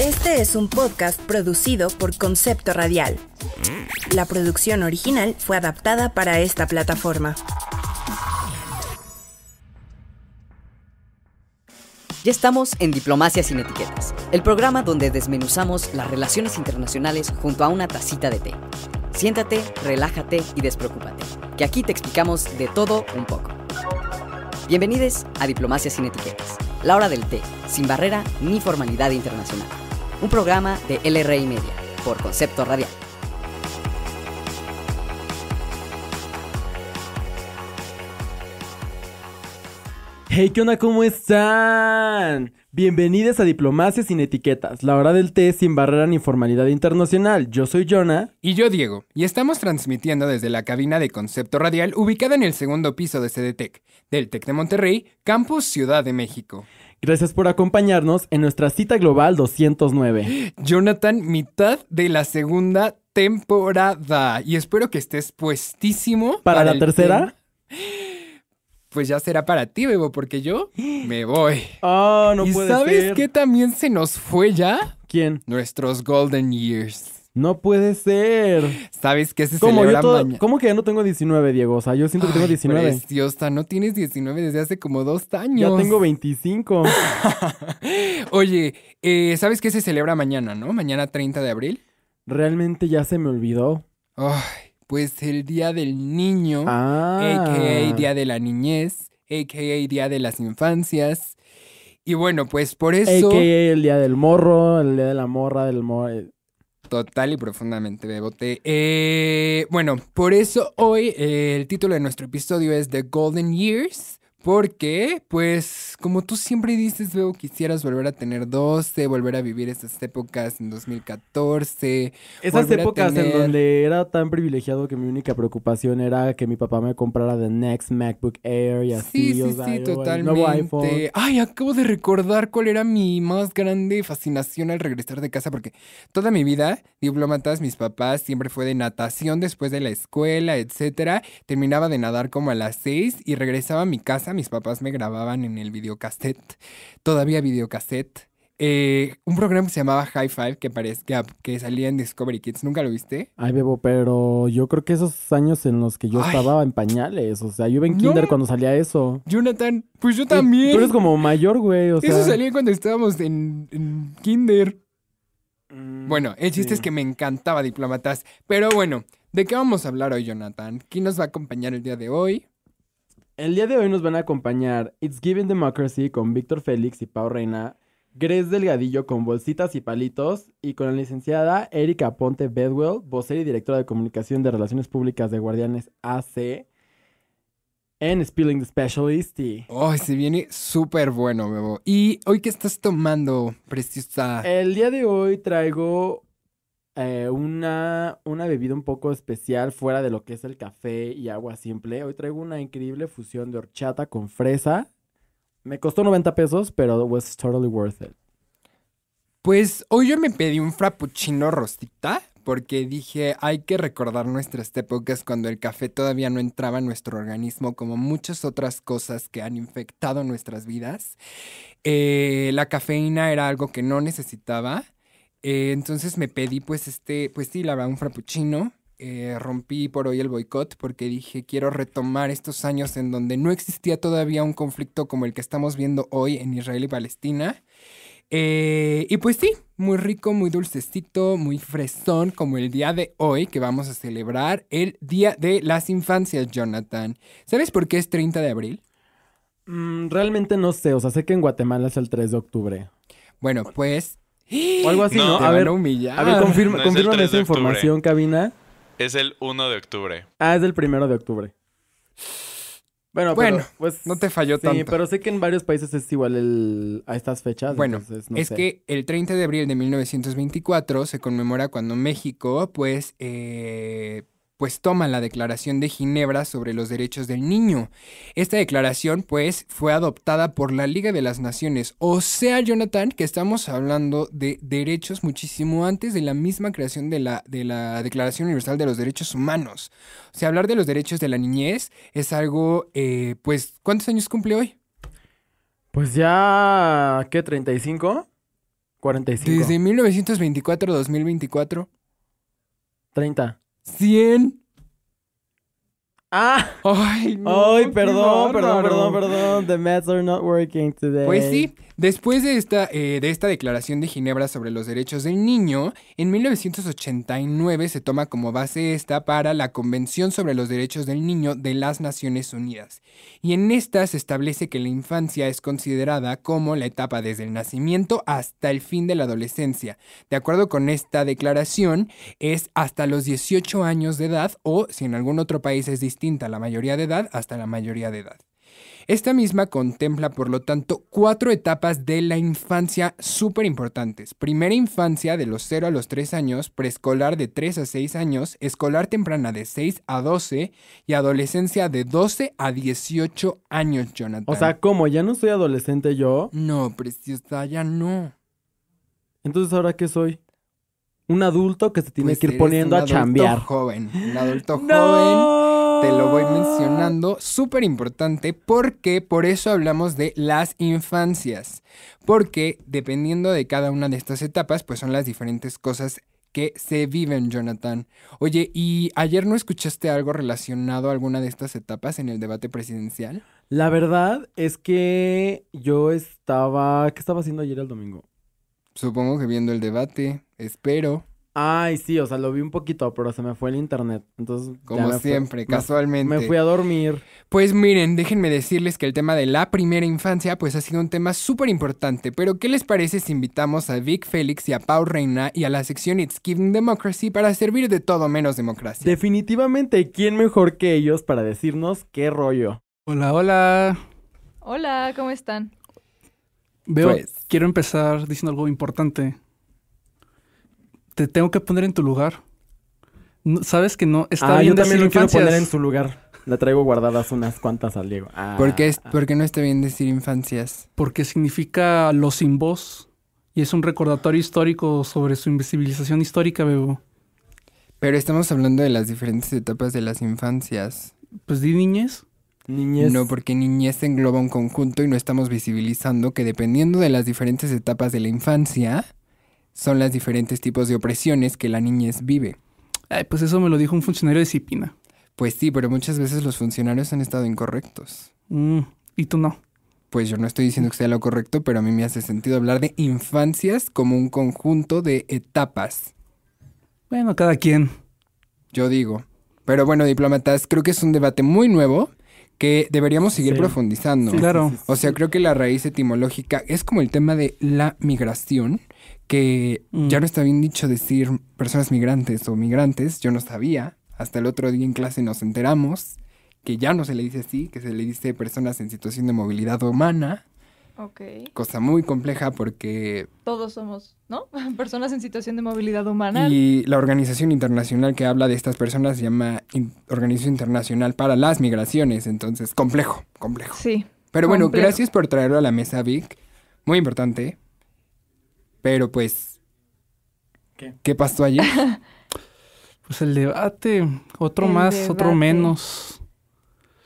Este es un podcast producido por Concepto Radial. La producción original fue adaptada para esta plataforma. Ya estamos en Diplomacia sin Etiquetas, el programa donde desmenuzamos las relaciones internacionales junto a una tacita de té. Siéntate, relájate y despreocúpate, que aquí te explicamos de todo un poco. Bienvenidos a Diplomacia sin Etiquetas, la hora del té, sin barrera ni formalidad internacional un programa de LRI Media por Concepto Radial. Hey, ¿qué onda? ¿Cómo están? Bienvenidas a Diplomacia sin Etiquetas, la hora del té sin barrera ni formalidad internacional. Yo soy Jonah. Y yo Diego, y estamos transmitiendo desde la cabina de Concepto Radial ubicada en el segundo piso de CDTEC, del TEC de Monterrey, Campus Ciudad de México. Gracias por acompañarnos en nuestra cita global 209. Jonathan, mitad de la segunda temporada. Y espero que estés puestísimo. ¿Para, la tercera? pues ya será para ti, Bebo, porque yo me voy. Ah, no ¿Y ¿Sabes qué también se nos fue ya? ¿Quién? Nuestros Golden Years. No puede ser. ¿Sabes qué se celebra mañana? ¿Cómo que ya no tengo 19, Diego? O sea, yo siento que tengo 19. Preciosa, no tienes 19 desde hace como dos años. Ya tengo 25. Oye, eh, ¿sabes qué se celebra mañana, no? Mañana 30 de abril. Realmente ya se me olvidó. Ay, pues el Día del Niño, a.k.a. Ah. Día de la Niñez, a.k.a. Día de las Infancias. Y bueno, pues por eso... A.k.a. el Día del Morro, el Día de la Morra, del Morro... Total y profundamente, Bebote. Eh, bueno, por eso hoy eh, el título de nuestro episodio es The Golden Years. Porque, pues, como tú siempre dices, veo quisieras volver a tener 12, volver a vivir esas épocas en 2014. Esas épocas en donde era tan privilegiado que mi única preocupación era que mi papá me comprara The Next MacBook Air y así. Sí, sí, sí, totalmente. iPhone. Ay, acabo de recordar cuál era mi más grande fascinación al regresar de casa, porque toda mi vida, diplomatas, mis papás, siempre fue de natación después de la escuela, etcétera. Terminaba de nadar como a las 6 y regresaba a mi casa mis papás me grababan en el videocassette, todavía videocassette, eh, un programa que se llamaba High Five que, parezca, que salía en Discovery Kids. ¿Nunca lo viste? Ay, Bebo, pero yo creo que esos años en los que yo estaba en pañales. O sea, yo iba en kinder cuando salía eso. Jonathan, pues yo eh, también. tú eres como mayor, güey. Eso salía cuando estábamos en, kinder. Mm, bueno, el chiste es que me encantaba Diplomatas. Pero bueno, ¿de qué vamos a hablar hoy, Jonathan? ¿Quién nos va a acompañar el día de hoy? El día de hoy nos van a acompañar It's Giving Democracy con Víctor Félix y Pau Reina, Grace Delgadillo con Bolsitas y Palitos y con la licenciada Erika Ponte Bedwell, vocera y directora de comunicación de Relaciones Públicas de Guardianes AC en Spilling the Specialist. Oh, se viene súper bueno, Bebo. ¿Y hoy qué estás tomando, preciosa? El día de hoy traigo eh, una, una bebida un poco especial fuera de lo que es el café y agua simple. Hoy traigo una increíble fusión de horchata con fresa. Me costó 90 pesos, pero was totally worth it. Pues hoy yo me pedí un frappuccino rostita, porque dije, hay que recordar nuestras épocas cuando el café todavía no entraba en nuestro organismo, como muchas otras cosas que han infectado nuestras vidas. Eh, la cafeína era algo que no necesitaba eh, entonces me pedí, pues, este, pues sí, la verdad, un frappuccino. Eh, rompí por hoy el boicot porque dije, quiero retomar estos años en donde no existía todavía un conflicto como el que estamos viendo hoy en Israel y Palestina. Eh, y pues sí, muy rico, muy dulcecito, muy fresón, como el día de hoy que vamos a celebrar el Día de las Infancias, Jonathan. ¿Sabes por qué es 30 de abril? Mm, realmente no sé, o sea, sé que en Guatemala es el 3 de octubre. Bueno, pues o algo así, ¿no? A, ver, a ver, confirma, esa información, cabina. Es el 1 de octubre. Ah, es el 1 de octubre. Bueno, bueno pues no te falló tanto. pero sé que en varios países es igual a estas fechas. Bueno, es que el 30 de abril de 1924 se conmemora cuando México, pues, eh, pues toma la Declaración de Ginebra sobre los Derechos del Niño. Esta declaración pues fue adoptada por la Liga de las Naciones, o sea Jonathan que estamos hablando de derechos muchísimo antes de la misma creación de la, de la Declaración Universal de los Derechos Humanos. O sea, hablar de los derechos de la niñez es algo, eh, pues, ¿cuántos años cumple hoy? Pues ya, ¿qué? ¿35? 45. Desde 1924 2024. 30. 100. Ah. Ay, Ay, perdón, perdón, perdón, perdón. The meds are not working today. Pues sí, Después de esta, eh, de esta Declaración de Ginebra sobre los Derechos del Niño, en 1989 se toma como base esta para la Convención sobre los Derechos del Niño de las Naciones Unidas. Y en esta se establece que la infancia es considerada como la etapa desde el nacimiento hasta el fin de la adolescencia. De acuerdo con esta declaración, es hasta los 18 años de edad o, si en algún otro país es distinta la mayoría de edad, hasta la mayoría de edad. Esta misma contempla, por lo tanto, cuatro etapas de la infancia súper importantes. Primera infancia de los 0 a los 3 años, preescolar de 3 a 6 años, escolar temprana de 6 a 12 y adolescencia de 12 a 18 años, Jonathan. O sea, ¿cómo? ¿Ya no soy adolescente yo? No, preciosa, ya no. Entonces, ¿ahora qué soy? Un adulto que se tiene pues que ir poniendo a chambear. Un adulto joven. Un adulto joven te lo voy mencionando. Súper importante porque por eso hablamos de las infancias. Porque dependiendo de cada una de estas etapas, pues son las diferentes cosas que se viven, Jonathan. Oye, ¿y ayer no escuchaste algo relacionado a alguna de estas etapas en el debate presidencial? La verdad es que yo estaba... ¿Qué estaba haciendo ayer el domingo? Supongo que viendo el debate, espero. Ay, sí, o sea, lo vi un poquito, pero se me fue el internet. Entonces, como siempre, casualmente. Me, fui a dormir. Pues miren, déjenme decirles que el tema de la primera infancia pues ha sido un tema súper importante, pero ¿qué les parece si invitamos a Vic Félix y a Pau Reina y a la sección It's Giving Democracy para servir de todo menos democracia? Definitivamente, ¿quién mejor que ellos para decirnos qué rollo? Hola, hola. Hola, ¿cómo están? Veo, pues. quiero empezar diciendo algo importante te tengo que poner en tu lugar. sabes que no está ah, yo también lo quiero poner en tu lugar. La traigo guardadas unas cuantas al Diego. Ah. es, no está bien decir infancias? Porque significa lo sin voz y es un recordatorio histórico sobre su invisibilización histórica, Bebo. Pero estamos hablando de las diferentes etapas de las infancias. Pues di niñez. Niñez. No, porque niñez engloba un conjunto y no estamos visibilizando que dependiendo de las diferentes etapas de la infancia, son las diferentes tipos de opresiones que la niñez vive. Ay, pues eso me lo dijo un funcionario de disciplina. Pues sí, pero muchas veces los funcionarios han estado incorrectos. Mm, y tú no. Pues yo no estoy diciendo que sea lo correcto, pero a mí me hace sentido hablar de infancias como un conjunto de etapas. Bueno, cada quien. Yo digo. Pero bueno, diplomatas, creo que es un debate muy nuevo que deberíamos seguir profundizando. claro. O sea, creo que la raíz etimológica es como el tema de la migración que ya mm. no está bien dicho decir personas migrantes o migrantes, yo no sabía, hasta el otro día en clase nos enteramos que ya no se le dice así, que se le dice personas en situación de movilidad humana. Okay. Cosa muy compleja porque... Todos somos, ¿no? Personas en situación de movilidad humana. Y la organización internacional que habla de estas personas se llama Organización Internacional para las Migraciones, entonces complejo, complejo. Sí. Pero bueno, gracias por traerlo a la mesa, Vic. Muy importante. Pero pues... ¿Qué, pasó allí pues el debate, otro más, otro menos.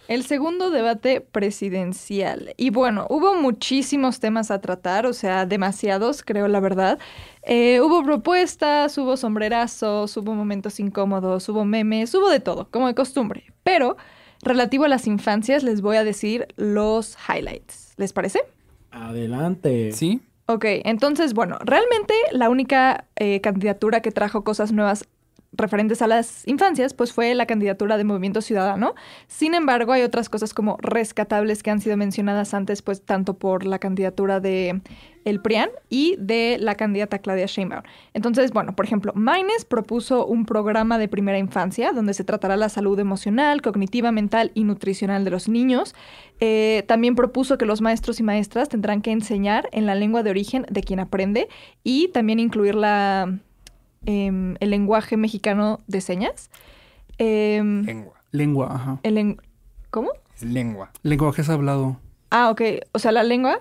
El segundo debate presidencial. Y bueno, hubo muchísimos temas a tratar, o sea, demasiados, creo la verdad. Eh, hubo propuestas, hubo sombrerazos, hubo momentos incómodos, hubo memes, hubo de todo, como de costumbre. Pero relativo a las infancias, les voy a decir los highlights. ¿Les parece? Adelante. Sí. Ok, entonces, bueno, realmente la única eh, candidatura que trajo cosas nuevas referentes a las infancias, pues fue la candidatura de Movimiento Ciudadano. Sin embargo, hay otras cosas como rescatables que han sido mencionadas antes, pues tanto por la candidatura de el PRIAN y de la candidata Claudia Sheinbaum. Entonces, bueno, por ejemplo, Maines propuso un programa de primera infancia donde se tratará la salud emocional, cognitiva, mental y nutricional de los niños. Eh, también propuso que los maestros y maestras tendrán que enseñar en la lengua de origen de quien aprende y también incluir la Em, el lenguaje mexicano de señas. Em, lengua. Lengua, ajá. ¿Cómo? lengua. Lenguaje es hablado. Ah, ok. O sea, la lengua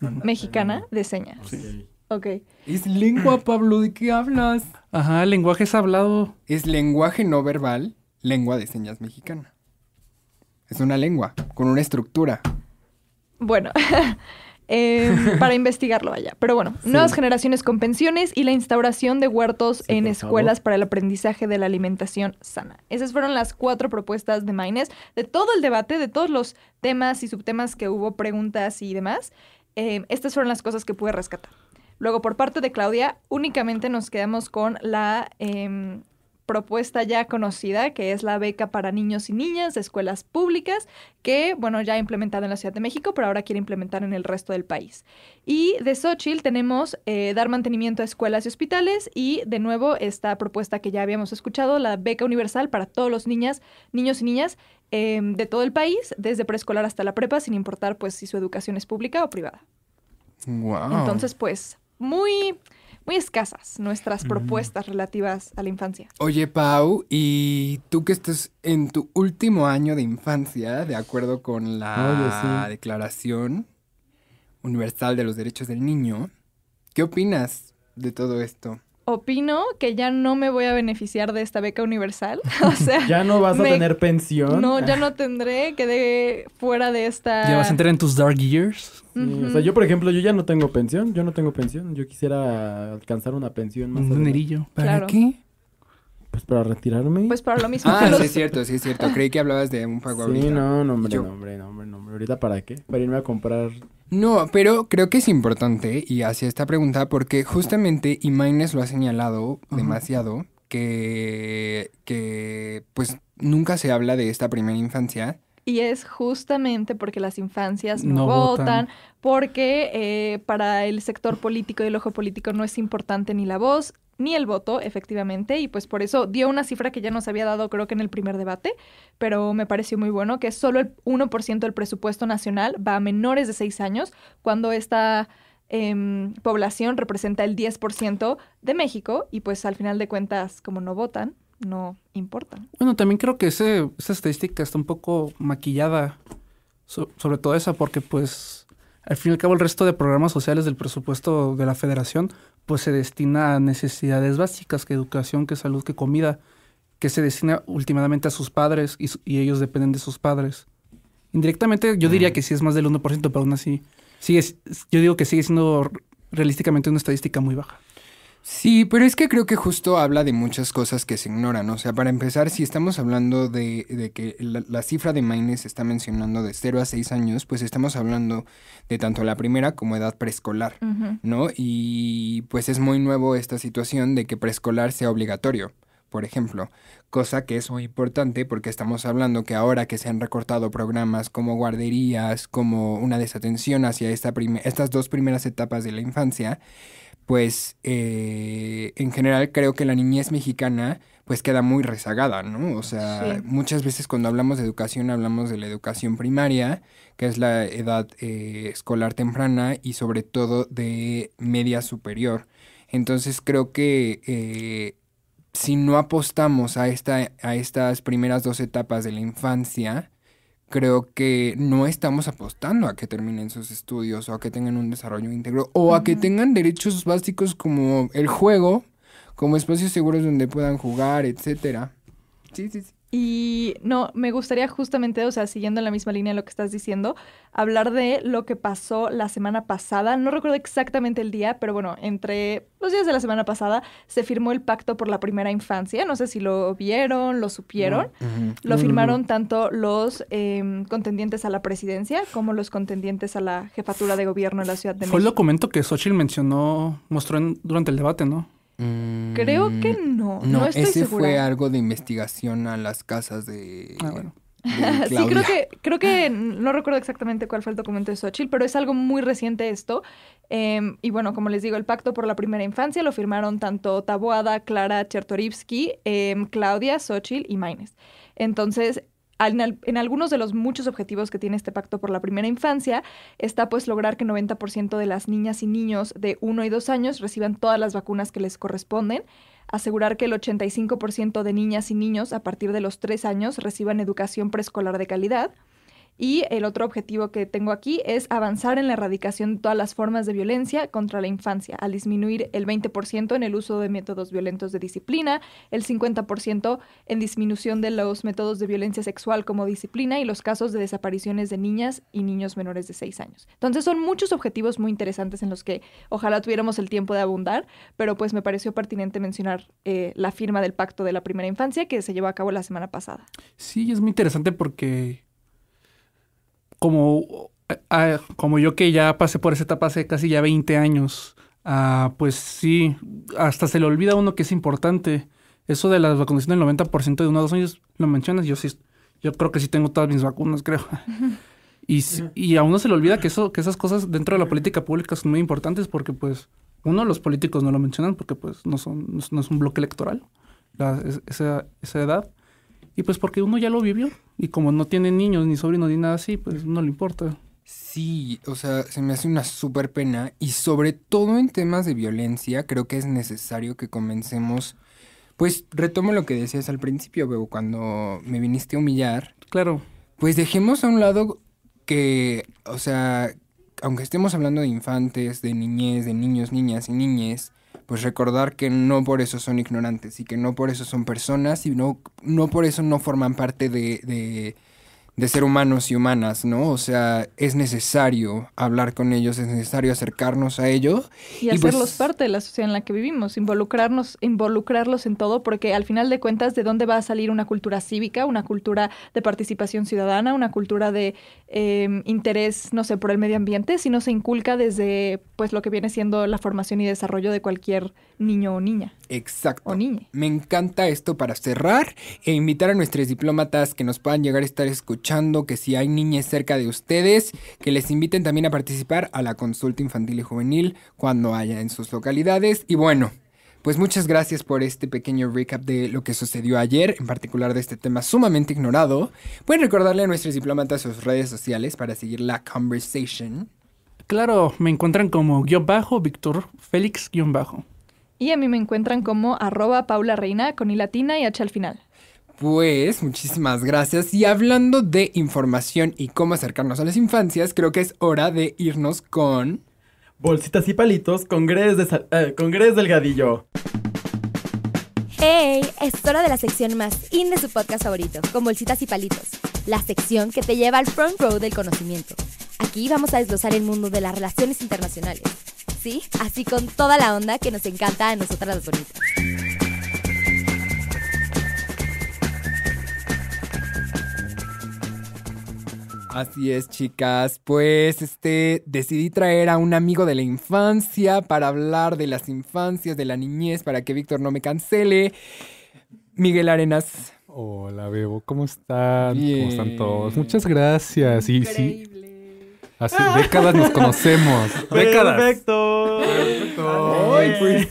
mexicana de señas. Sí. Ok. Es lengua, Pablo, ¿de qué hablas? Ajá, lenguaje es hablado. Es lenguaje no verbal, lengua de señas mexicana. Es una lengua, con una estructura. Bueno, Em, para investigarlo allá. Pero bueno, nuevas generaciones con pensiones y la instauración de huertos en escuelas para el aprendizaje de la alimentación sana. Esas fueron las cuatro propuestas de Maines, de todo el debate, de todos los temas y subtemas que hubo, preguntas y demás. Em, estas fueron las cosas que pude rescatar. Luego, por parte de Claudia, únicamente nos quedamos con la em, propuesta ya conocida, que es la beca para niños y niñas de escuelas públicas, que, bueno, ya ha implementado en la Ciudad de México, pero ahora quiere implementar en el resto del país. Y de Xochitl tenemos eh, dar mantenimiento a escuelas y hospitales y, de nuevo, esta propuesta que ya habíamos escuchado, la beca universal para todos los niños y niñas em, de todo el país, desde preescolar hasta la prepa, sin importar, pues, si su educación es pública o privada. Entonces, pues, muy muy escasas nuestras propuestas relativas a la infancia. Oye, Pau, y tú que estás en tu último año de infancia, de acuerdo con la Declaración Universal de los Derechos del Niño, ¿qué opinas de todo esto? opino que ya no me voy a beneficiar de esta beca universal. o sea, ya no vas a tener pensión. No, ya ah. no tendré, quedé fuera de esta. Ya vas a entrar en tus dark years. O sea, yo por ejemplo, yo ya no tengo pensión, yo no tengo pensión, yo quisiera alcanzar una pensión más. Un dinerillo. ¿Para qué? Pues para retirarme. Pues para lo mismo. Ah, sí es cierto, sí es cierto. Creí que hablabas de un pago Sí, no, no hombre, no, hombre, no, hombre, hombre. ¿Ahorita para qué? Para irme a comprar no, pero creo que es importante y hacia esta pregunta porque justamente Imaines lo ha señalado demasiado, que, que pues nunca se habla de esta primera infancia. Y es justamente porque las infancias no, votan, porque eh, para el sector político y el ojo político no es importante ni la voz, ni el voto, efectivamente, y pues por eso dio una cifra que ya nos había dado creo que en el primer debate, pero me pareció muy bueno que solo el 1% del presupuesto nacional va a menores de seis años, cuando esta em, población representa el 10% de México, y pues al final de cuentas, como no votan, no importan. Bueno, también creo que ese, esa estadística está un poco maquillada, sobre todo esa, porque pues al fin y al cabo el resto de programas sociales del presupuesto de la federación pues se destina a necesidades básicas, que educación, que salud, que comida, que se destina últimamente a sus padres y, ellos dependen de sus padres. Indirectamente yo diría que sí es más del 1%, pero aún así, sigue, yo digo que sigue siendo realísticamente una estadística muy baja. Sí, pero es que creo que justo habla de muchas cosas que se ignoran. O sea, para empezar, si estamos hablando de, que la, cifra de Maines está mencionando de 0 a 6 años, pues estamos hablando de tanto la primera como edad preescolar, ¿no? Y pues es muy nuevo esta situación de que preescolar sea obligatorio por ejemplo, cosa que es muy importante porque estamos hablando que ahora que se han recortado programas como guarderías, como una desatención hacia esta estas dos primeras etapas de la infancia, pues eh, en general creo que la niñez mexicana pues queda muy rezagada, ¿no? O sea, muchas veces cuando hablamos de educación hablamos de la educación primaria, que es la edad eh, escolar temprana y sobre todo de media superior. Entonces creo que eh, si no apostamos a, esta, a estas primeras dos etapas de la infancia, creo que no estamos apostando a que terminen sus estudios o a que tengan un desarrollo íntegro o a que tengan derechos básicos como el juego, como espacios seguros donde puedan jugar, etcétera. Sí, sí, sí. Y no, me gustaría justamente, o sea, siguiendo en la misma línea de lo que estás diciendo, hablar de lo que pasó la semana pasada. No recuerdo exactamente el día, pero bueno, entre los días de la semana pasada se firmó el pacto por la primera infancia. No sé si lo vieron, lo supieron. Lo mm. firmaron tanto los em, contendientes a la presidencia como los contendientes a la jefatura de gobierno de la Ciudad de México. Fue el documento que Xochitl mencionó, mostró en, durante el debate, ¿no? Creo mm, que no. No, ese fue algo de investigación a las casas de. Ah, sí, creo que, creo que no recuerdo exactamente cuál fue el documento de Xochitl, pero es algo muy reciente esto. Em, y bueno, como les digo, el Pacto por la Primera Infancia lo firmaron tanto Taboada, Clara Chertorivsky, em, Claudia, Xochitl y Maines. Entonces, en, algunos de los muchos objetivos que tiene este pacto por la primera infancia está pues lograr que 90% de las niñas y niños de 1 y 2 años reciban todas las vacunas que les corresponden, asegurar que el 85% de niñas y niños a partir de los 3 años reciban educación preescolar de calidad, y el otro objetivo que tengo aquí es avanzar en la erradicación de todas las formas de violencia contra la infancia, al disminuir el 20% en el uso de métodos violentos de disciplina, el 50% en disminución de los métodos de violencia sexual como disciplina y los casos de desapariciones de niñas y niños menores de 6 años. Entonces son muchos objetivos muy interesantes en los que ojalá tuviéramos el tiempo de abundar, pero pues me pareció pertinente mencionar eh, la firma del Pacto de la Primera Infancia que se llevó a cabo la semana pasada. Sí, es muy interesante porque como, ah, como yo que ya pasé por esa etapa hace casi ya 20 años, ah, pues sí, hasta se le olvida a uno que es importante. Eso de las vacunaciones del 90% de uno a dos años, lo mencionas, yo sí, yo creo que sí tengo todas mis vacunas, creo. Y, y a uno se le olvida que, eso, que esas cosas dentro de la política pública son muy importantes porque pues uno, los políticos no lo mencionan porque pues no son, no, es un bloque electoral esa, esa edad. Y pues porque uno ya lo vivió. Y como no tiene niños, ni sobrinos, ni nada así, pues no le importa. Sí, o sea, se me hace una súper pena y sobre todo en temas de violencia creo que es necesario que comencemos, pues retomo lo que decías al principio, Bebo, cuando me viniste a humillar. Claro. Pues dejemos a un lado que, o sea, aunque estemos hablando de infantes, de niñez, de niños, niñas y niñes, pues recordar que no por eso son ignorantes y que no por eso son personas y no, no por eso no forman parte de, de de ser humanos y humanas, ¿no? O sea, es necesario hablar con ellos, es necesario acercarnos a ellos. Y, pues, hacerlos parte de la sociedad en la que vivimos, involucrarnos, involucrarlos en todo, porque al final de cuentas, ¿de dónde va a salir una cultura cívica, una cultura de participación ciudadana, una cultura de em, interés, no sé, por el medio ambiente, si no se inculca desde, pues, lo que viene siendo la formación y desarrollo de cualquier niño o niña? Exacto. O niña. Me encanta esto para cerrar e invitar a nuestros diplomatas que nos puedan llegar a estar escuchando escuchando, que si hay niñas cerca de ustedes, que les inviten también a participar a la consulta infantil y juvenil cuando haya en sus localidades. Y bueno, pues muchas gracias por este pequeño recap de lo que sucedió ayer, en particular de este tema sumamente ignorado. Pueden recordarle a nuestros diplomatas sus redes sociales para seguir la conversation. Claro, me encuentran como guión bajo, Víctor Félix guión bajo. Y a mí me encuentran como arroba Paula Reina con i latina y h al final. Pues muchísimas gracias. Y hablando de información y cómo acercarnos a las infancias, creo que es hora de irnos con... Bolsitas y palitos con Gres, de eh, Delgadillo. ¡Hey! Es hora de la sección más in de su podcast favorito, con Bolsitas y palitos. La sección que te lleva al front row del conocimiento. Aquí vamos a desglosar el mundo de las relaciones internacionales. Sí, así con toda la onda que nos encanta a nosotras las bonitas. Así es, chicas. Pues este decidí traer a un amigo de la infancia para hablar de las infancias, de la niñez, para que Víctor no me cancele. Miguel Arenas. Hola, Bebo, ¿cómo están? ¿Cómo están todos? Muchas gracias. Y sí, Hace décadas nos conocemos. Décadas. Perfecto. Hoy, pues.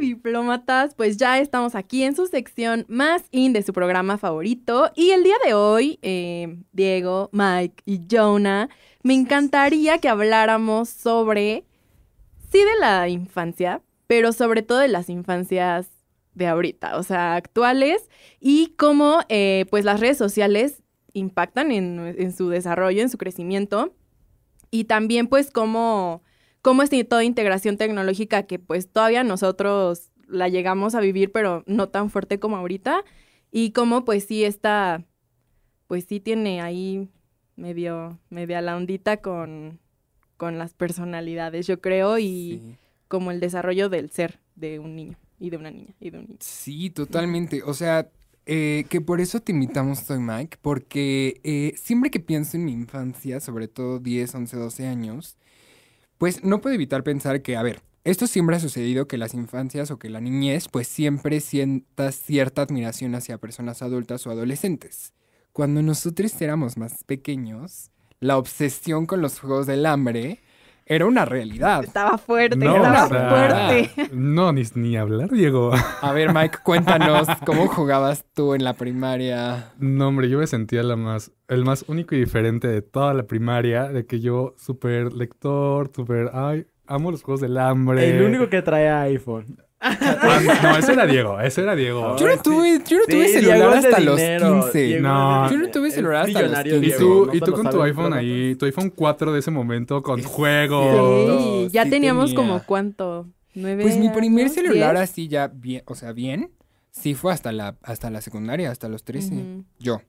diplomatas, pues ya estamos aquí en su sección más in de su programa favorito. Y el día de hoy, eh, Diego, Mike y Jonah, me encantaría que habláramos sobre, sí, de la infancia, pero sobre todo de las infancias de ahorita, o sea, actuales, y cómo eh, pues las redes sociales impactan en, su desarrollo, en su crecimiento. Y también pues cómo, cómo es toda integración tecnológica que pues todavía nosotros la llegamos a vivir, pero no tan fuerte como ahorita. Y cómo pues sí está, pues sí tiene ahí medio, medio a la ondita con, las personalidades, yo creo, y como el desarrollo del ser de un niño y de una niña y de un niño. Sí, totalmente. O sea, eh, que por eso te invitamos, Toy Mike, porque eh, siempre que pienso en mi infancia, sobre todo 10, 11, 12 años, pues no puedo evitar pensar que, a ver, esto siempre ha sucedido que las infancias o que la niñez, pues siempre sientas cierta admiración hacia personas adultas o adolescentes. Cuando nosotros éramos más pequeños, la obsesión con los juegos del hambre era una realidad. Estaba fuerte, estaba fuerte. No, ni, hablar, Diego. A ver, Mike, cuéntanos, ¿cómo jugabas tú en la primaria? No, hombre, yo me sentía la más, el más único y diferente de toda la primaria, de que yo, súper lector, súper, ay, amo los juegos del hambre. El único que trae iPhone no, eso era Diego, ese era Diego. Yo no tuve, yo no tuve celular hasta los 15. no. Yo no tuve celular hasta los 15. y tú, y tú con tu iPhone ahí, tu iPhone 4 de ese momento con juegos. Sí, ya teníamos como cuánto, nueve. Pues mi primer celular así ya bien, o sea, bien, sí fue hasta la, hasta la secundaria, hasta los 13. Yo.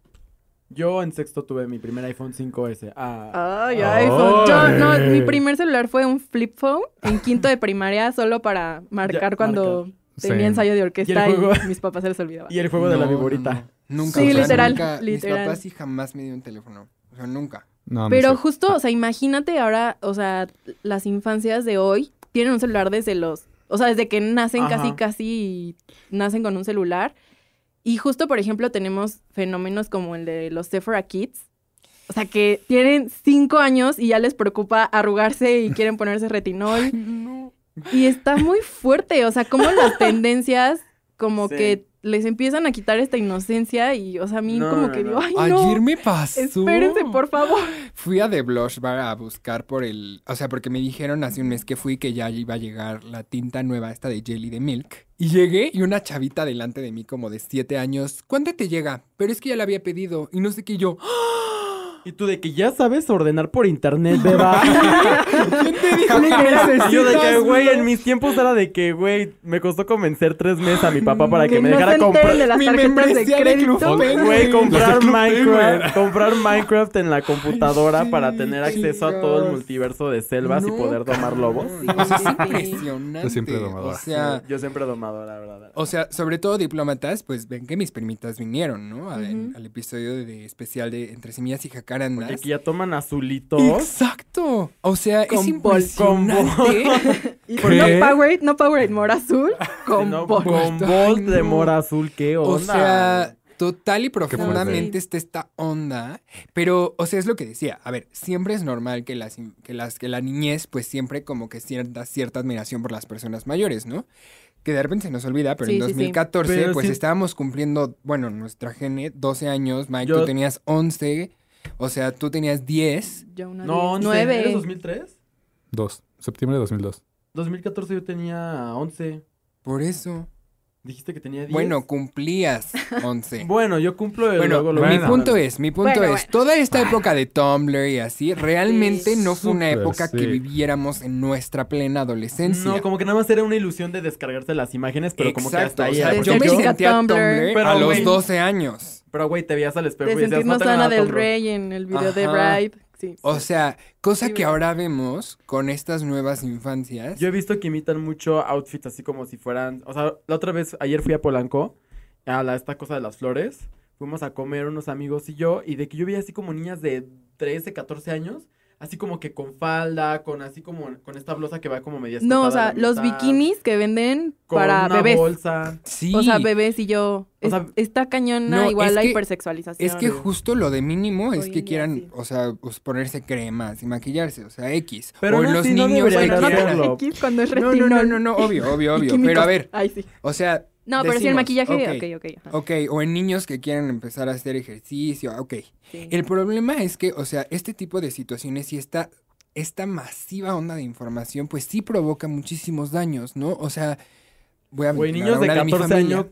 Yo en sexto tuve mi primer iPhone 5S. Ah. Ay, ah. iPhone. Yo, no, mi primer celular fue un flip phone en quinto de primaria solo para marcar cuando tenía ensayo de orquesta y, mis papás se les olvidaban. Y el juego de la viborita. nunca. Sí, literal, nunca, literal. Mis papás sí jamás me un teléfono. O sea, nunca. Pero justo, o sea, imagínate ahora, o sea, las infancias de hoy tienen un celular desde los o sea, desde que nacen casi, casi nacen con un celular. Y justo, por ejemplo, tenemos fenómenos como el de los Sephora Kids. O sea, que tienen cinco años y ya les preocupa arrugarse y quieren ponerse retinol. Y está muy fuerte. O sea, como las tendencias como que les empiezan a quitar esta inocencia y, o sea, a mí como que digo, ay, no. Ayer me pasó. Espérense, por favor. Fui a The Blush Bar a buscar por el, o sea, porque me dijeron hace un mes que fui que ya iba a llegar la tinta nueva esta de Jelly de Milk. Y llegué y una chavita delante de mí como de siete años, ¿cuándo te llega? Pero es que ya la había pedido y no sé qué yo. ¡Ah! Y tú de que ya sabes ordenar por internet, beba. ¿Quién te dijo Yo de que, güey, en mis tiempos era de que, güey, me costó convencer tres meses a mi papá para que, me dejara comprar. mi de crédito. Güey, comprar Minecraft, comprar Minecraft en la computadora para tener acceso a todo el multiverso de selvas y poder domar lobos. es impresionante. Yo siempre domadora. O yo siempre la verdad. O sea, sobre todo diplomatas, pues ven que mis primitas vinieron, ¿no? al, episodio de especial de Entre Semillas y Jaca aquí ya toman azulito Exacto. O sea, es impresionante. no Powerade, no Powerade, mora azul. Con Bolt. Con de mora azul, qué onda. O sea, total y profundamente está esta onda. Pero, o sea, es lo que decía. A ver, siempre es normal que, las, que, las, que la niñez, pues siempre como que sienta cierta admiración por las personas mayores, ¿no? que de repente se nos olvida, pero en 2014, pues estábamos cumpliendo, bueno, nuestra gene, 12 años, Mike, tú tenías 11. O sea, tú tenías 10. Yo no, 9. ¿Eres 2003? 2. Septiembre de 2002. 2014 yo tenía 11. Por eso. Dijiste que tenía 10. Bueno, cumplías 11. bueno, yo cumplo el bueno, Mi punto es, mi punto es, toda esta época de Tumblr y así, realmente no fue una época que viviéramos en nuestra plena adolescencia. No, como que nada más era una ilusión de descargarse las imágenes, pero como que hasta ahí. O yo me sentía Tumblr, Tumblr pero, a los 12 años. Pero, güey, te veías al espejo y decías, no Ana del Rey en el video de Bride. o sea, cosa que ahora vemos con estas nuevas infancias. Yo he visto que imitan mucho outfits así como si fueran... O sea, la otra vez, ayer fui a Polanco, a la, esta cosa de las flores. Fuimos a comer unos amigos y yo, y de que yo veía así como niñas de 13, 14 años así como que con falda, con así como con esta blusa que va como media No, o sea, los bikinis que venden para una bebés. bolsa. Sí. O sea, bebés y yo. O está cañona igual la hipersexualización. Es que justo lo de mínimo es que quieran, o sea, pues, ponerse cremas y maquillarse, o sea, X. o los niños no, no X cuando es retinol. No, no, no, no, obvio, obvio, obvio. Pero a ver. Ay, sí. O sea, no, pero si el maquillaje, ok, ok, ok. o en niños que quieren empezar a hacer ejercicio, ok. El problema es que, o sea, este tipo de situaciones y esta, esta masiva onda de información, pues sí provoca muchísimos daños, ¿no? O sea, voy a... O niños de 14 años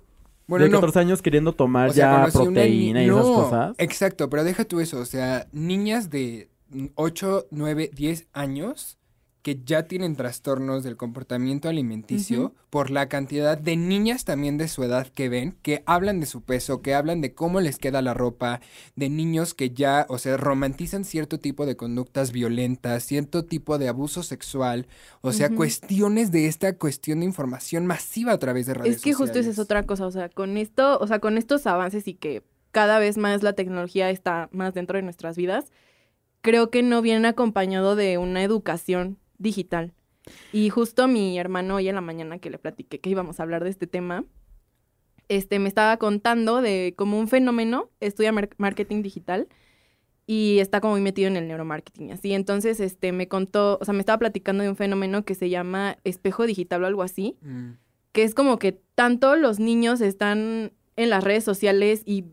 de 14 años queriendo tomar ya proteína y esas cosas. Exacto, pero deja tú eso, o sea, niñas de 8, 9, 10 años que ya tienen trastornos del comportamiento alimenticio por la cantidad de niñas también de su edad que ven, que hablan de su peso, que hablan de cómo les queda la ropa, de niños que ya, o sea, romantizan cierto tipo de conductas violentas, cierto tipo de abuso sexual, o sea, cuestiones de esta cuestión de información masiva a través de redes Es que justo esa es otra cosa, o sea, con esto, o sea, con estos avances y que cada vez más la tecnología está más dentro de nuestras vidas, creo que no viene acompañado de una educación digital. Y justo mi hermano hoy en la mañana que le platiqué que íbamos a hablar de este tema, este, me estaba contando de como un fenómeno, estudia marketing digital y está como muy metido en el neuromarketing así. Entonces, este, me contó, o sea, me estaba platicando de un fenómeno que se llama espejo digital o algo así, mm. que es como que tanto los niños están en las redes sociales y,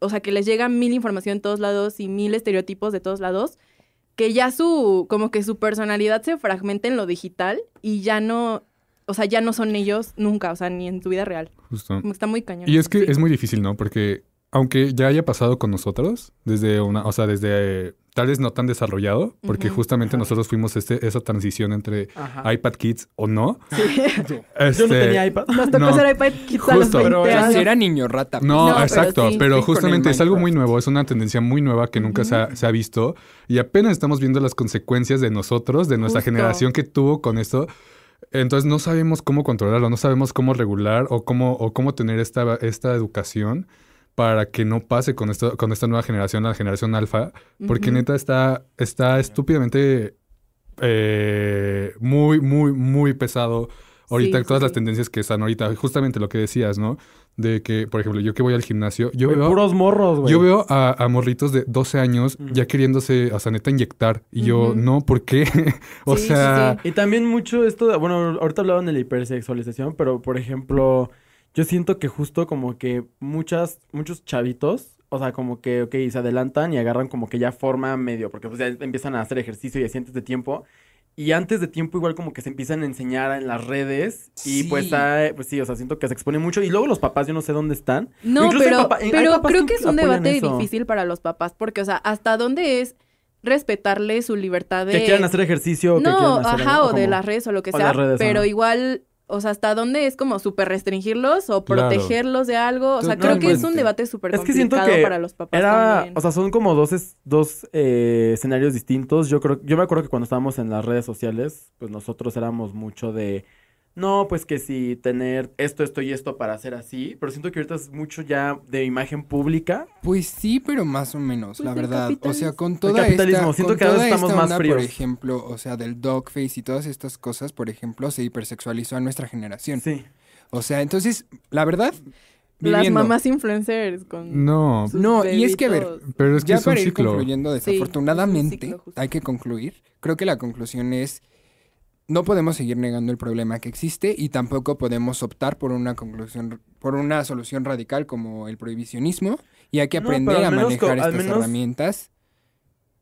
o sea, que les llega mil información de todos lados y mil estereotipos de todos lados, que ya su, como que su personalidad se fragmenta en lo digital y ya no, o sea, ya no son ellos nunca, o sea, ni en tu vida real. Justo. Está muy cañón. Y es que es muy difícil, ¿no? Porque aunque ya haya pasado con nosotros, desde una, o sea, desde eh, tal vez no tan desarrollado, porque justamente nosotros fuimos este, esa transición entre iPad Kids o no. Yo no este, tenía iPad. Nos tocó ser iPad Kids pero era niño rata. Pues. No, exacto, pero, justamente es algo muy nuevo, es una tendencia muy nueva que nunca se, ha, visto y apenas estamos viendo las consecuencias de nosotros, de nuestra generación que tuvo con esto. Entonces no sabemos cómo controlarlo, no sabemos cómo regular o cómo, cómo tener esta, esta educación para que no pase con, esto, con esta nueva generación, la generación alfa, porque neta está, está estúpidamente eh, muy, muy, muy pesado ahorita todas las tendencias que están ahorita. Justamente lo que decías, ¿no? De que, por ejemplo, yo que voy al gimnasio, yo veo... Puros morros, güey. Yo veo a, morritos de 12 años ya queriéndose, o sea, neta, inyectar. Y yo, no, ¿por qué? o sea... Y también mucho esto, bueno, ahorita hablaban de la hipersexualización, pero, por ejemplo yo siento que justo como que muchas, muchos chavitos, o sea, como que, ok, se adelantan y agarran como que ya forma medio, porque pues ya empiezan a hacer ejercicio y así antes de tiempo. Y antes de tiempo igual como que se empiezan a enseñar en las redes y pues, pues sí, o sea, siento que se expone mucho y luego los papás yo no sé dónde están. No, pero, creo que es un debate difícil para los papás porque, o sea, hasta dónde es respetarle su libertad de... Que quieran hacer ejercicio. No, ajá, o, de las redes o lo que sea, pero igual o sea, hasta dónde es como súper restringirlos o protegerlos de algo. O sea, creo que es un debate súper complicado para los papás. también. o sea, son como dos, dos eh, escenarios distintos. Yo creo, yo me acuerdo que cuando estábamos en las redes sociales, pues nosotros éramos mucho de no, pues que sí, tener esto, esto y esto para hacer así, pero siento que ahorita es mucho ya de imagen pública. Pues sí, pero más o menos, pues la verdad. O sea, con toda el capitalismo. siento que ahora estamos más Por ejemplo, o sea, del dogface y todas estas cosas, por ejemplo, se hipersexualizó a nuestra generación. Sí. O sea, entonces, la verdad, Las mamás influencers con. No, no, y es que a ver. Pero es que ya es un para concluyendo, desafortunadamente, hay que concluir. Creo que la conclusión es no podemos seguir negando el problema que existe y tampoco podemos optar por una conclusión, por una solución radical como el prohibicionismo y hay que aprender a manejar estas herramientas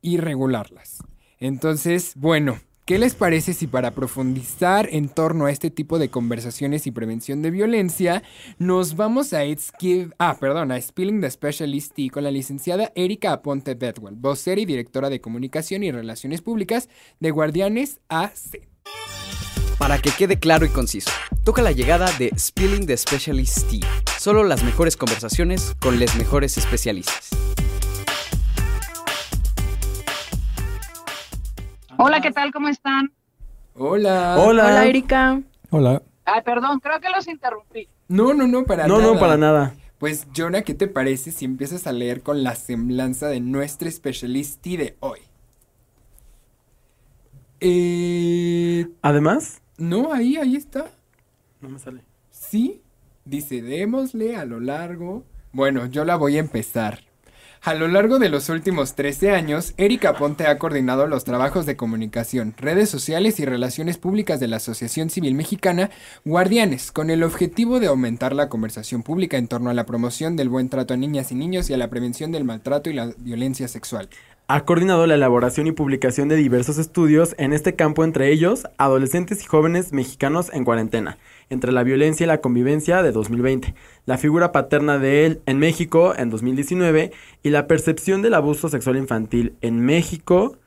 y regularlas. Entonces, bueno, ¿qué les parece si para profundizar en torno a este tipo de conversaciones y prevención de violencia, nos vamos a It's ah, perdón, a Spilling the Specialist Tea con la licenciada Erika Aponte Bedwell, vocera y directora de Comunicación y Relaciones Públicas de Guardianes AC. Para que quede claro y conciso, toca la llegada de Spilling the Specialist Tea, solo las mejores conversaciones con los mejores especialistas. Hola, ¿qué tal? ¿Cómo están? Hola. Hola. Erika. Hola. Ay, perdón, creo que los interrumpí. No, no, no, para nada. No, no, para nada. Pues, Jonah, ¿qué te parece si empiezas a leer con la semblanza de nuestro Specialist Tea de hoy? Eh, Además. No, ahí, ahí está. No me sale. Sí, dice, démosle a lo largo. Bueno, yo la voy a empezar. A lo largo de los últimos 13 años, Erika Ponte ha coordinado los trabajos de comunicación, redes sociales y relaciones públicas de la Asociación Civil Mexicana Guardianes, con el objetivo de aumentar la conversación pública en torno a la promoción del buen trato a niñas y niños y a la prevención del maltrato y la violencia sexual. Ha coordinado la elaboración y publicación de diversos estudios en este campo, entre ellos Adolescentes y jóvenes mexicanos en cuarentena, entre la violencia y la convivencia de 2020, la figura paterna de él en México en 2019 y la percepción del abuso sexual infantil en México,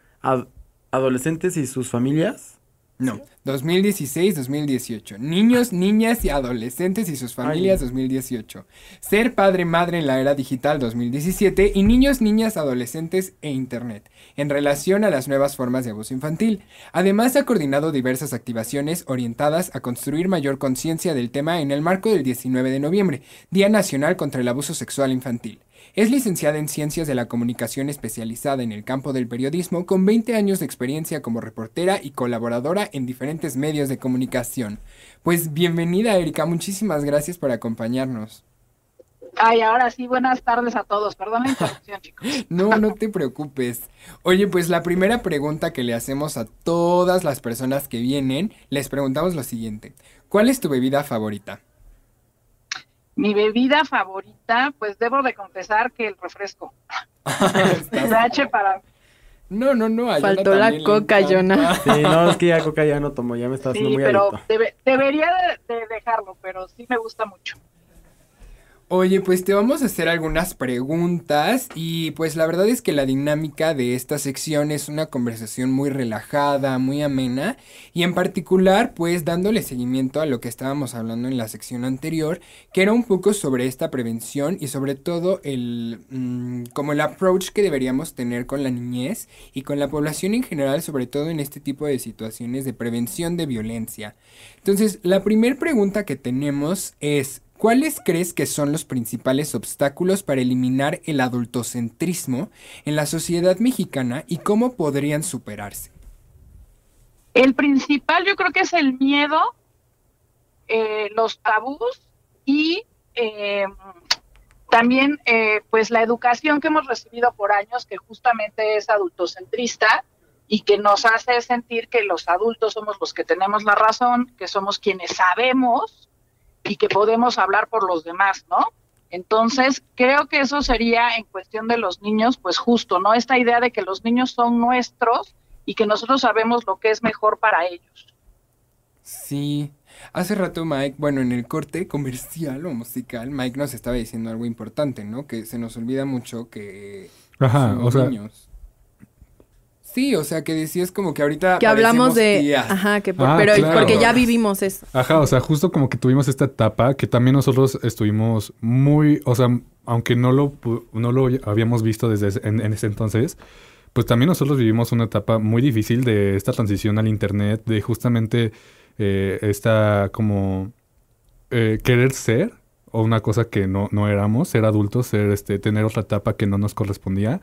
adolescentes y sus familias no, 2016-2018. Niños, niñas y adolescentes y sus familias 2018. Ser padre madre en la era digital 2017 y niños, niñas, adolescentes e internet en relación a las nuevas formas de abuso infantil. Además ha coordinado diversas activaciones orientadas a construir mayor conciencia del tema en el marco del 19 de noviembre, Día Nacional contra el Abuso Sexual Infantil. Es licenciada en Ciencias de la Comunicación especializada en el campo del periodismo con 20 años de experiencia como reportera y colaboradora en diferentes medios de comunicación. Pues bienvenida Erika, muchísimas gracias por acompañarnos. Ay, ahora sí, buenas tardes a todos. Perdón la interrupción, chicos. no, no te preocupes. Oye, pues la primera pregunta que le hacemos a todas las personas que vienen, les preguntamos lo siguiente. ¿Cuál es tu bebida favorita? Mi bebida favorita, pues debo de confesar que el refresco. el H para no, no, no. Faltó la coca, Yona. Sí, no, es que ya coca ya no tomo, ya me está haciendo muy pero Sí, pero debería de, dejarlo, pero sí me gusta mucho. Oye, pues te vamos a hacer algunas preguntas y pues la verdad es que la dinámica de esta sección es una conversación muy relajada, muy amena y en particular pues dándole seguimiento a lo que estábamos hablando en la sección anterior, que era un poco sobre esta prevención y sobre todo el mm, como el approach que deberíamos tener con la niñez y con la población en general, sobre todo en este tipo de situaciones de prevención de violencia. Entonces, la primera pregunta que tenemos es ¿Cuáles crees que son los principales obstáculos para eliminar el adultocentrismo en la sociedad mexicana y cómo podrían superarse? El principal yo creo que es el miedo, eh, los tabús y eh, también eh, pues la educación que hemos recibido por años que justamente es adultocentrista y que nos hace sentir que los adultos somos los que tenemos la razón, que somos quienes sabemos y que podemos hablar por los demás, ¿no? Entonces, creo que eso sería en cuestión de los niños, pues justo, ¿no? Esta idea de que los niños son nuestros y que nosotros sabemos lo que es mejor para ellos. Sí. Hace rato Mike, bueno, en el corte comercial o musical, Mike nos estaba diciendo algo importante, ¿no? Que se nos olvida mucho que Ajá, niños. Sí, o sea, que decías como que ahorita. Que hablamos de. Ajá, que por, ah, pero porque ya vivimos eso. Ajá, o sea, justo como que tuvimos esta etapa que también nosotros estuvimos muy. O sea, aunque no lo, no lo habíamos visto desde en, ese entonces, pues también nosotros vivimos una etapa muy difícil de esta transición al Internet, de justamente eh, esta como. Eh, querer ser o una cosa que no, no éramos, ser adultos, ser este, tener otra etapa que no nos correspondía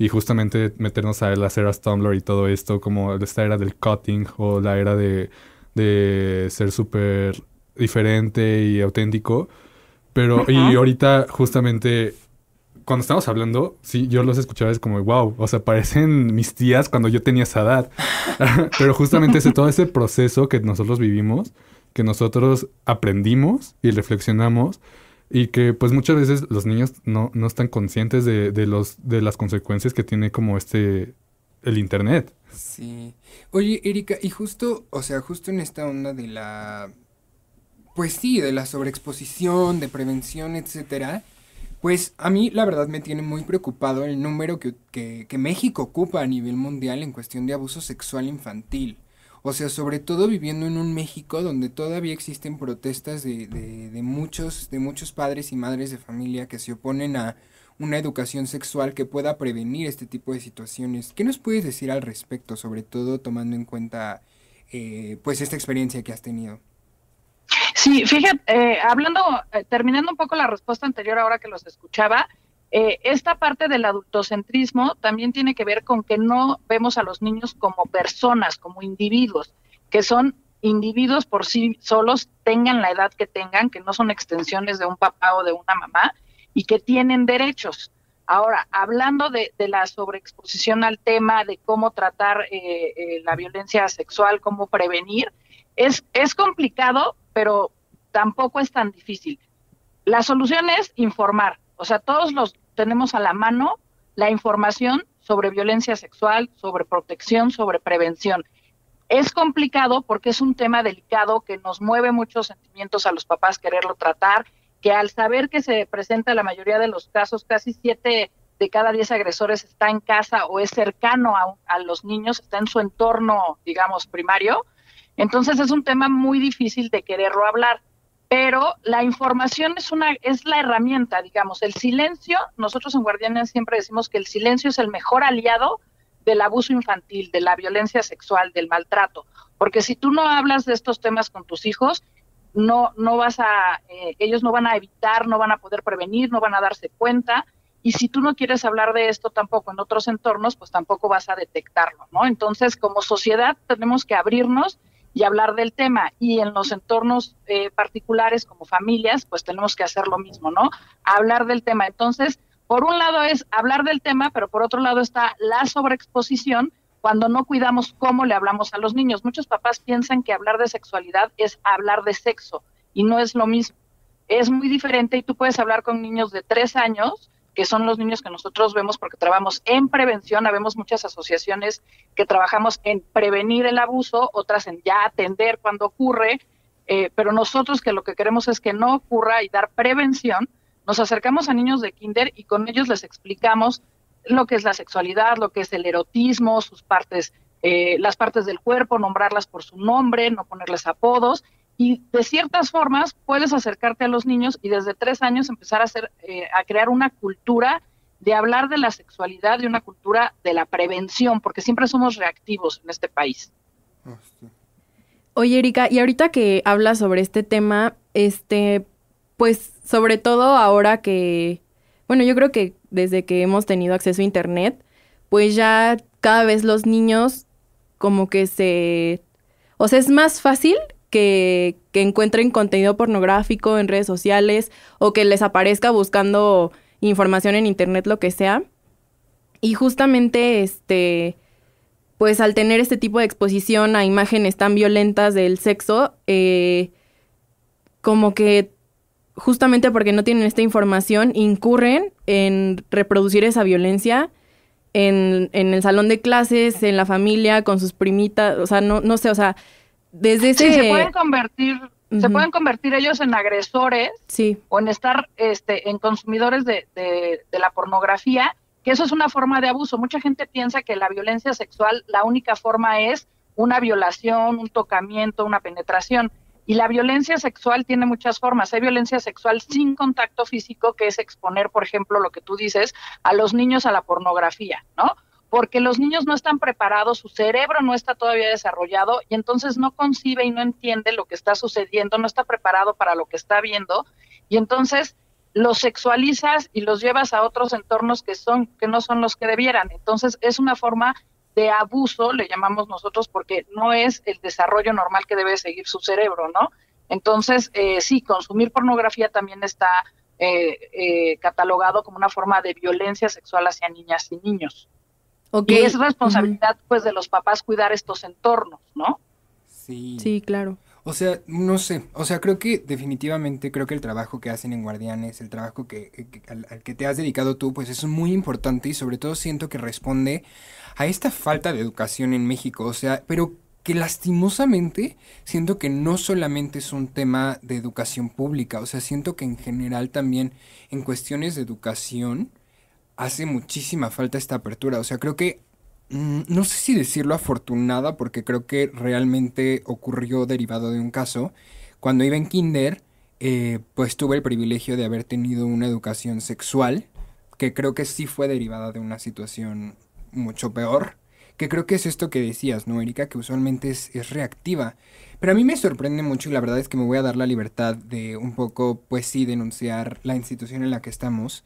y justamente meternos a las eras Tumblr y todo esto, como esta era del cutting o la era de, ser súper diferente y auténtico. Pero, y ahorita justamente cuando estamos hablando, sí, yo los escuchaba es como, wow, o sea, parecen mis tías cuando yo tenía esa edad. Pero justamente ese, todo ese proceso que nosotros vivimos, que nosotros aprendimos y reflexionamos, y que pues muchas veces los niños no, están conscientes de, los, de las consecuencias que tiene como este, el Internet. Sí. Oye, Erika, y justo, o sea, justo en esta onda de la, pues sí, de la sobreexposición, de prevención, etcétera, pues a mí la verdad me tiene muy preocupado el número que, que México ocupa a nivel mundial en cuestión de abuso sexual infantil. O sea, sobre todo viviendo en un México donde todavía existen protestas de, de, muchos, de muchos padres y madres de familia que se oponen a una educación sexual que pueda prevenir este tipo de situaciones. ¿Qué nos puedes decir al respecto, sobre todo tomando en cuenta eh, pues esta experiencia que has tenido? Sí, fíjate, eh, hablando, eh, terminando un poco la respuesta anterior ahora que los escuchaba, eh, esta parte del adultocentrismo también tiene que ver con que no vemos a los niños como personas, como individuos, que son individuos por sí solos, tengan la edad que tengan, que no son extensiones de un papá o de una mamá y que tienen derechos. Ahora, hablando de, la sobreexposición al tema, de cómo tratar eh, eh, la violencia sexual, cómo prevenir, es, es complicado, pero tampoco es tan difícil. La solución es informar, o sea, todos los tenemos a la mano la información sobre violencia sexual, sobre protección, sobre prevención. Es complicado porque es un tema delicado que nos mueve muchos sentimientos a los papás quererlo tratar, que al saber que se presenta la mayoría de los casos, casi siete de cada diez agresores está en casa o es cercano a, a los niños, está en su entorno, digamos, primario. Entonces es un tema muy difícil de quererlo hablar pero la información es una es la herramienta, digamos, el silencio, nosotros en Guardianes siempre decimos que el silencio es el mejor aliado del abuso infantil, de la violencia sexual, del maltrato, porque si tú no hablas de estos temas con tus hijos, no no vas a eh, ellos no van a evitar, no van a poder prevenir, no van a darse cuenta y si tú no quieres hablar de esto tampoco en otros entornos, pues tampoco vas a detectarlo, ¿no? Entonces, como sociedad tenemos que abrirnos y hablar del tema. Y en los entornos eh, particulares como familias, pues tenemos que hacer lo mismo, ¿no? Hablar del tema. Entonces, por un lado es hablar del tema, pero por otro lado está la sobreexposición cuando no cuidamos cómo le hablamos a los niños. Muchos papás piensan que hablar de sexualidad es hablar de sexo y no es lo mismo. Es muy diferente y tú puedes hablar con niños de tres años que son los niños que nosotros vemos porque trabajamos en prevención, habemos muchas asociaciones que trabajamos en prevenir el abuso, otras en ya atender cuando ocurre, eh, pero nosotros que lo que queremos es que no ocurra y dar prevención, nos acercamos a niños de kinder y con ellos les explicamos lo que es la sexualidad, lo que es el erotismo, sus partes, eh, las partes del cuerpo, nombrarlas por su nombre, no ponerles apodos y de ciertas formas puedes acercarte a los niños y desde tres años empezar a, hacer, eh, a crear una cultura de hablar de la sexualidad, y una cultura de la prevención, porque siempre somos reactivos en este país. Este. Oye, Erika, y ahorita que hablas sobre este tema, este, pues sobre todo ahora que, bueno, yo creo que desde que hemos tenido acceso a Internet, pues ya cada vez los niños como que se, o sea, es más fácil que, encuentren contenido pornográfico en redes sociales o que les aparezca buscando información en internet, lo que sea. Y justamente, este, pues al tener este tipo de exposición a imágenes tan violentas del sexo, eh, como que justamente porque no tienen esta información, incurren en reproducir esa violencia en, el salón de clases, en la familia, con sus primitas, o sea, no, no sé, o sea, desde ese... Sí, se pueden convertir, se pueden convertir ellos en agresores o en estar este, en consumidores de, de la pornografía, que eso es una forma de abuso. Mucha gente piensa que la violencia sexual, la única forma es una violación, un tocamiento, una penetración. Y la violencia sexual tiene muchas formas. Hay violencia sexual sin contacto físico, que es exponer, por ejemplo, lo que tú dices, a los niños a la pornografía, ¿no? porque los niños no están preparados, su cerebro no está todavía desarrollado y entonces no concibe y no entiende lo que está sucediendo, no está preparado para lo que está viendo y entonces los sexualizas y los llevas a otros entornos que son que no son los que debieran. Entonces es una forma de abuso, le llamamos nosotros, porque no es el desarrollo normal que debe seguir su cerebro, ¿no? Entonces eh, sí, consumir pornografía también está eh, eh, catalogado como una forma de violencia sexual hacia niñas y niños. O que es responsabilidad pues de los papás cuidar estos entornos, ¿no? Sí. Sí, claro. O sea, no sé, o sea, creo que definitivamente creo que el trabajo que hacen en Guardianes, el trabajo que, al, que te has dedicado tú, pues es muy importante y sobre todo siento que responde a esta falta de educación en México, o sea, pero que lastimosamente siento que no solamente es un tema de educación pública, o sea, siento que en general también en cuestiones de educación, hace muchísima falta esta apertura. O sea, creo que, mm, no sé si decirlo afortunada, porque creo que realmente ocurrió derivado de un caso. Cuando iba en kinder, eh, pues tuve el privilegio de haber tenido una educación sexual, que creo que sí fue derivada de una situación mucho peor. Que creo que es esto que decías, ¿no, Erika? Que usualmente es, es reactiva. Pero a mí me sorprende mucho y la verdad es que me voy a dar la libertad de un poco, pues sí, denunciar la institución en la que estamos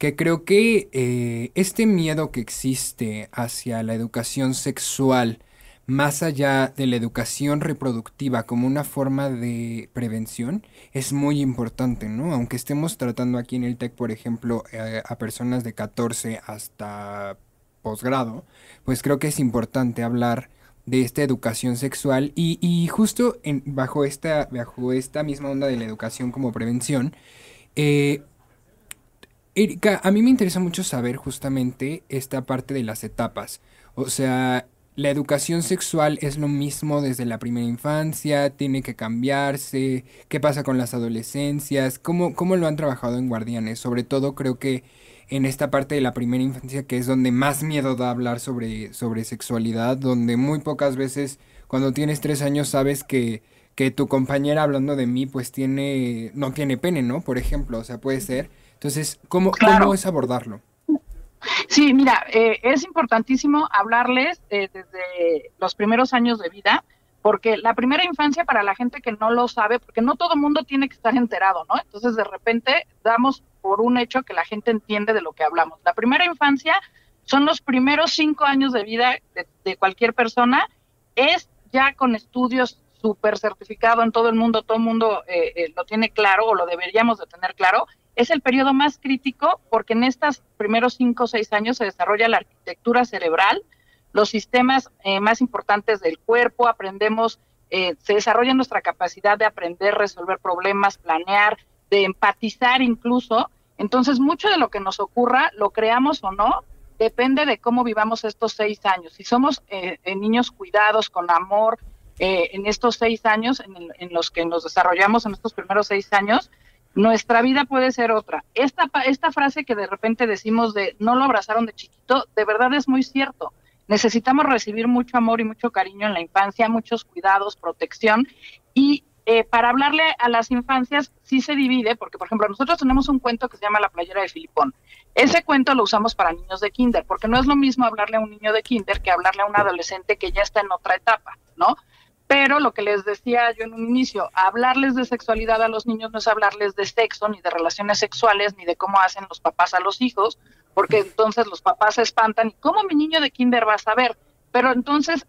que creo que eh, este miedo que existe hacia la educación sexual, más allá de la educación reproductiva como una forma de prevención, es muy importante, ¿no? Aunque estemos tratando aquí en el TEC, por ejemplo, eh, a personas de 14 hasta posgrado, pues creo que es importante hablar de esta educación sexual y, justo en, bajo, esta, bajo esta misma onda de la educación como prevención, eh, Erika, a mí me interesa mucho saber justamente esta parte de las etapas. O sea, la educación sexual es lo mismo desde la primera infancia, tiene que cambiarse, qué pasa con las adolescencias, cómo, lo han trabajado en Guardianes. Sobre todo creo que en esta parte de la primera infancia que es donde más miedo da hablar sobre, sobre sexualidad, donde muy pocas veces cuando tienes tres años sabes que, que tu compañera hablando de mí pues tiene, no tiene pene, ¿no? Por ejemplo, o sea, puede ser. Entonces, ¿cómo, es abordarlo? Sí, mira, eh, es importantísimo hablarles eh, desde los primeros años de vida, porque la primera infancia para la gente que no lo sabe, porque no todo el mundo tiene que estar enterado, ¿no? Entonces de repente damos por un hecho que la gente entiende de lo que hablamos. La primera infancia son los primeros cinco años de vida de, cualquier persona, es ya con estudios súper certificados en todo el mundo, todo el mundo eh, eh, lo tiene claro o lo deberíamos de tener claro, es el periodo más crítico porque en estos primeros cinco o seis años se desarrolla la arquitectura cerebral, los sistemas eh, más importantes del cuerpo, aprendemos, eh, se desarrolla nuestra capacidad de aprender, resolver problemas, planear, de empatizar incluso. Entonces, mucho de lo que nos ocurra, lo creamos o no, depende de cómo vivamos estos seis años. Si somos eh, niños cuidados, con amor, en estos seis años en los que nos desarrollamos en estos primeros seis años, nuestra vida puede ser otra. Esta, esta frase que de repente decimos de no lo abrazaron de chiquito, de verdad es muy cierto. Necesitamos recibir mucho amor y mucho cariño en la infancia, muchos cuidados, protección. Y eh, para hablarle a las infancias sí se divide, porque por ejemplo nosotros tenemos un cuento que se llama La playera de Filipón. Ese cuento lo usamos para niños de kinder, porque no es lo mismo hablarle a un niño de kinder que hablarle a un adolescente que ya está en otra etapa, ¿no? Pero lo que les decía yo en un inicio, hablarles de sexualidad a los niños no es hablarles de sexo, ni de relaciones sexuales, ni de cómo hacen los papás a los hijos, porque entonces los papás se espantan y cómo mi niño de kinder va a saber. Pero entonces,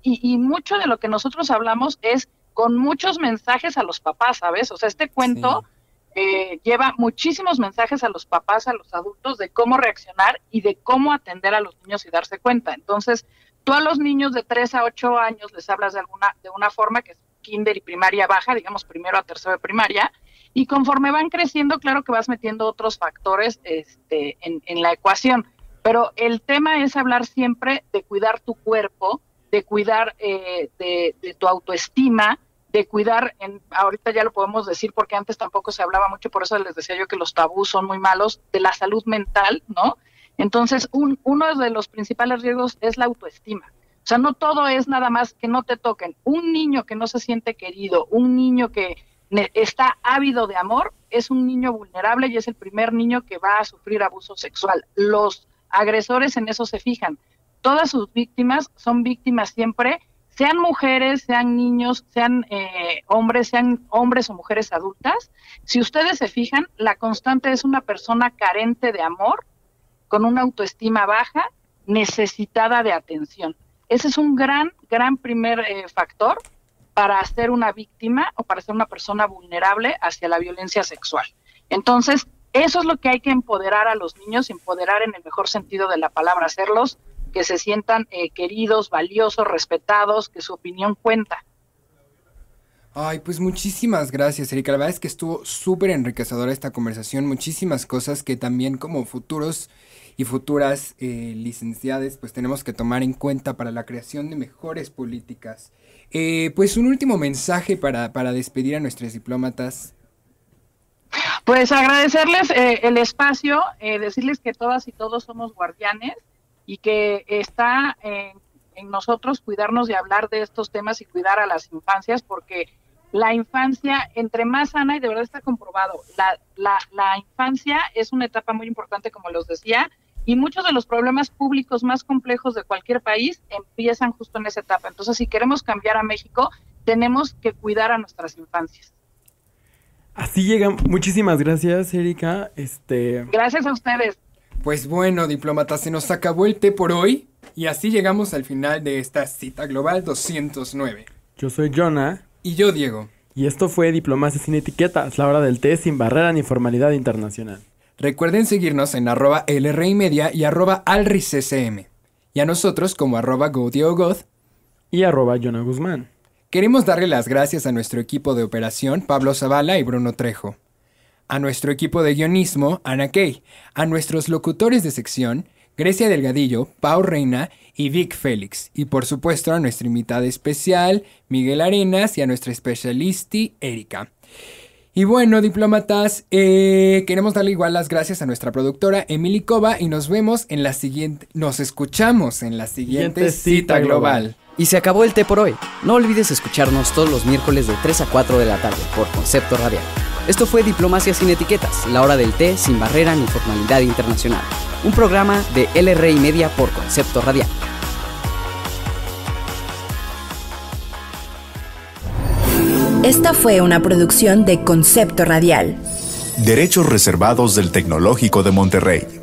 y, mucho de lo que nosotros hablamos es con muchos mensajes a los papás, ¿sabes? O sea, este cuento eh, lleva muchísimos mensajes a los papás, a los adultos, de cómo reaccionar y de cómo atender a los niños y darse cuenta. Entonces, Tú a los niños de 3 a 8 años les hablas de alguna de una forma que es kinder y primaria baja, digamos primero a tercero de primaria, y conforme van creciendo, claro que vas metiendo otros factores este, en, en la ecuación, pero el tema es hablar siempre de cuidar tu cuerpo, de cuidar eh, de, tu autoestima, de cuidar, en, ahorita ya lo podemos decir porque antes tampoco se hablaba mucho, por eso les decía yo que los tabús son muy malos, de la salud mental, ¿no? Entonces, uno de los principales riesgos es la autoestima. O sea, no todo es nada más que no te toquen. Un niño que no se siente querido, un niño que está ávido de amor, es un niño vulnerable y es el primer niño que va a sufrir abuso sexual. Los agresores en eso se fijan. Todas sus víctimas son víctimas siempre, sean mujeres, sean niños, sean eh, hombres, sean hombres o mujeres adultas. Si ustedes se fijan, la constante es una persona carente de amor, con una autoestima baja, necesitada de atención. Ese es un gran, gran primer eh, factor para ser una víctima o para ser una persona vulnerable hacia la violencia sexual. Entonces, eso es lo que hay que empoderar a los niños, empoderar en el mejor sentido de la palabra, hacerlos que se sientan eh, queridos, valiosos, respetados, que su opinión cuenta. Ay, pues muchísimas gracias, Erika. La verdad es que estuvo súper enriquecedora esta conversación, muchísimas cosas que también como futuros y futuras eh, licenciadas, pues tenemos que tomar en cuenta para la creación de mejores políticas. Eh, pues un último mensaje para, para despedir a nuestras diplomatas. Pues agradecerles eh, el espacio, decirles que todas y todos somos guardianes y que está en, nosotros cuidarnos de hablar de estos temas y cuidar a las infancias porque la infancia, entre más sana, y de verdad está comprobado, la, la, la, infancia es una etapa muy importante, como los decía, y muchos de los problemas públicos más complejos de cualquier país empiezan justo en esa etapa. Entonces, si queremos cambiar a México, tenemos que cuidar a nuestras infancias. Así llegan. Muchísimas gracias, Erika. Este... Gracias a ustedes. Pues bueno, diplomata, se nos acabó el té por hoy y así llegamos al final de esta cita global 209. Yo soy Jonah. Y yo, Diego. Y esto fue Diplomacia sin etiquetas, la hora del té sin barrera ni formalidad internacional. Recuerden seguirnos en arroba y Media y arroba alriccm. Y a nosotros como arroba goth y arroba Jonah Guzmán. Queremos darle las gracias a nuestro equipo de operación, Pablo Zavala y Bruno Trejo. A nuestro equipo de guionismo, Ana Kay. A nuestros locutores de sección, Grecia Delgadillo, Pau Reina y Vic Félix. Y por supuesto a nuestra invitada especial, Miguel Arenas, y a nuestra especialisti, Erika. Y bueno, diplomatas, eh, queremos darle igual las gracias a nuestra productora Emily Cova y nos vemos en la siguiente, nos escuchamos en la siguiente, cita, global. Y se acabó el té por hoy. No olvides escucharnos todos los miércoles de 3 a 4 de la tarde por Concepto Radial. Esto fue Diplomacia sin etiquetas, la hora del té sin barrera ni formalidad internacional. Un programa de LRI Media por Concepto Radial. Esta fue una producción de Concepto Radial. Derechos reservados del Tecnológico de Monterrey.